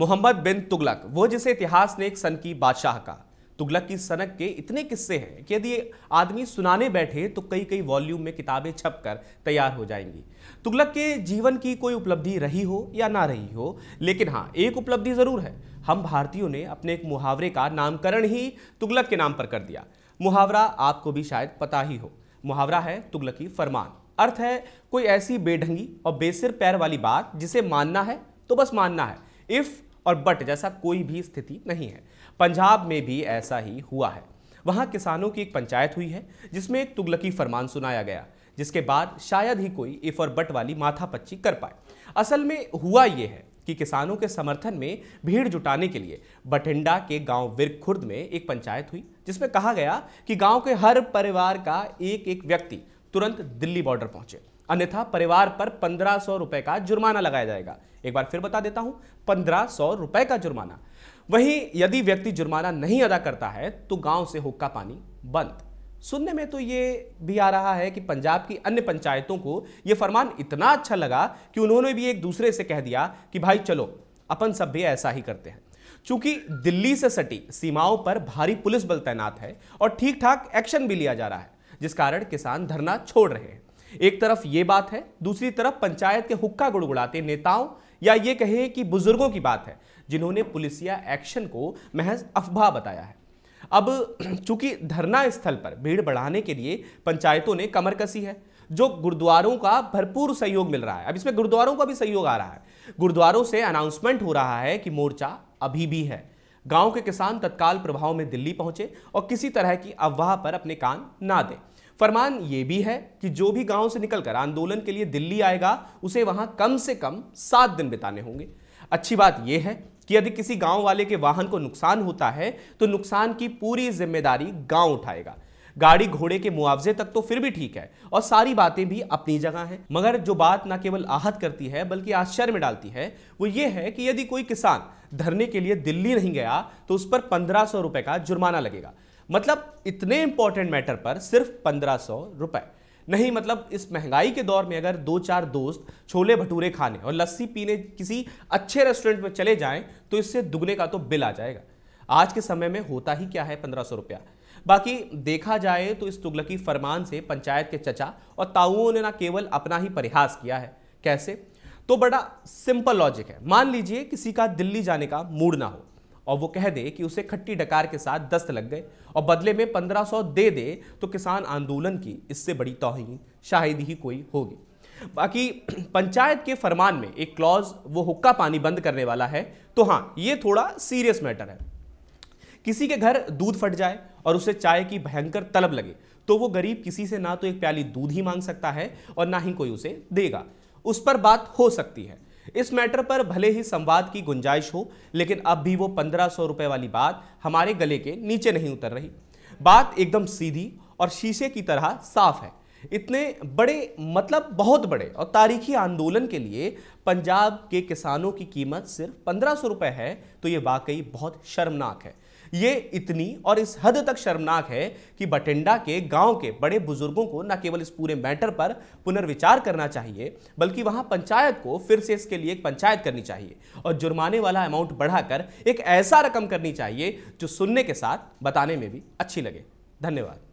मोहम्मद बिन तुगलक वो जिसे इतिहास ने एक सन की बादशाह कहा तुगलक की सनक के इतने किस्से हैं कि यदि आदमी सुनाने बैठे तो कई कई वॉल्यूम में किताबें छपकर तैयार हो जाएंगी तुगलक के जीवन की कोई उपलब्धि रही हो या ना रही हो लेकिन हाँ एक उपलब्धि ज़रूर है हम भारतीयों ने अपने एक मुहावरे का नामकरण ही तुगलक के नाम पर कर दिया मुहावरा आपको भी शायद पता ही हो मुहावरा है तुगलकी फरमान अर्थ है कोई ऐसी बेढंगी और बेसिर पैर वाली बात जिसे मानना है तो बस मानना है इफ़ और बट जैसा कोई भी स्थिति नहीं है पंजाब में भी ऐसा ही हुआ है वहाँ किसानों की एक पंचायत हुई है जिसमें एक तुगलकी फरमान सुनाया गया जिसके बाद शायद ही कोई इफ और बट वाली माथापच्ची कर पाए असल में हुआ ये है कि किसानों के समर्थन में भीड़ जुटाने के लिए बठिंडा के गांव विरखुर्द खुर्द में एक पंचायत हुई जिसमें कहा गया कि गांव के हर परिवार का एक एक व्यक्ति तुरंत दिल्ली बॉर्डर पहुंचे अन्यथा परिवार पर पंद्रह सौ रुपए का जुर्माना लगाया जाएगा एक बार फिर बता देता हूं पंद्रह सौ रुपए का जुर्माना वहीं यदि व्यक्ति जुर्माना नहीं अदा करता है तो गांव से हुक्का पानी बंद सुनने में तो ये भी आ रहा है कि पंजाब की अन्य पंचायतों को यह फरमान इतना अच्छा लगा कि उन्होंने भी एक दूसरे से कह दिया कि भाई चलो अपन सब भी ऐसा ही करते हैं चूंकि दिल्ली से सटी सीमाओं पर भारी पुलिस बल तैनात है और ठीक ठाक एक्शन भी लिया जा रहा है जिस कारण किसान धरना छोड़ रहे हैं एक तरफ ये बात है दूसरी तरफ पंचायत के हुक्का गुड़गुड़ाते नेताओं या ये कहें कि बुजुर्गों की बात है जिन्होंने पुलिसिया एक्शन को महज अफवाह बताया है अब चूंकि धरना स्थल पर भीड़ बढ़ाने के लिए पंचायतों ने कमर कसी है जो गुरुद्वारों का भरपूर सहयोग मिल रहा है अब इसमें गुरुद्वारों का भी सहयोग आ रहा है गुरुद्वारों से अनाउंसमेंट हो रहा है कि मोर्चा अभी भी है गांव के किसान तत्काल प्रभाव में दिल्ली पहुंचे और किसी तरह की अफवाह पर अपने कान ना दें फरमान ये भी है कि जो भी गांव से निकलकर आंदोलन के लिए दिल्ली आएगा उसे वहां कम से कम सात दिन बिताने होंगे अच्छी बात यह है कि यदि किसी गांव वाले के वाहन को नुकसान होता है तो नुकसान की पूरी जिम्मेदारी गांव उठाएगा गाड़ी घोड़े के मुआवजे तक तो फिर भी ठीक है और सारी बातें भी अपनी जगह हैं मगर जो बात न केवल आहत करती है बल्कि आश्चर्य में डालती है वो ये है कि यदि कोई किसान धरने के लिए दिल्ली नहीं गया तो उस पर पंद्रह सौ रुपए का जुर्माना लगेगा मतलब इतने इंपॉर्टेंट मैटर पर सिर्फ पंद्रह सौ रुपए नहीं मतलब इस महंगाई के दौर में अगर दो चार दोस्त छोले भटूरे खाने और लस्सी पीने किसी अच्छे रेस्टोरेंट में चले जाएं तो इससे दुगने का तो बिल आ जाएगा आज के समय में होता ही क्या है पंद्रह सौ रुपया बाकी देखा जाए तो इस तुगलकी फरमान से पंचायत के चचा और ताऊओं ने ना केवल अपना ही परिहास किया है कैसे तो बड़ा सिंपल लॉजिक है मान लीजिए किसी का दिल्ली जाने का मूड ना हो और वो कह दे कि उसे खट्टी डकार के साथ दस्त लग गए और बदले में 1500 दे दे तो किसान आंदोलन की इससे बड़ी तोहही शायद ही कोई होगी बाकी पंचायत के फरमान में एक क्लॉज वो हुक्का पानी बंद करने वाला है तो हाँ ये थोड़ा सीरियस मैटर है किसी के घर दूध फट जाए और उसे चाय की भयंकर तलब लगे तो वो गरीब किसी से ना तो एक प्याली दूध ही मांग सकता है और ना ही कोई उसे देगा उस पर बात हो सकती है इस मैटर पर भले ही संवाद की गुंजाइश हो लेकिन अब भी वो पंद्रह सौ रुपये वाली बात हमारे गले के नीचे नहीं उतर रही बात एकदम सीधी और शीशे की तरह साफ है इतने बड़े मतलब बहुत बड़े और तारीखी आंदोलन के लिए पंजाब के किसानों की कीमत सिर्फ पंद्रह सौ रुपये है तो ये वाकई बहुत शर्मनाक है ये इतनी और इस हद तक शर्मनाक है कि बटेंडा के गांव के बड़े बुजुर्गों को न केवल इस पूरे मैटर पर पुनर्विचार करना चाहिए बल्कि वहां पंचायत को फिर से इसके लिए एक पंचायत करनी चाहिए और जुर्माने वाला अमाउंट बढ़ाकर एक ऐसा रकम करनी चाहिए जो सुनने के साथ बताने में भी अच्छी लगे धन्यवाद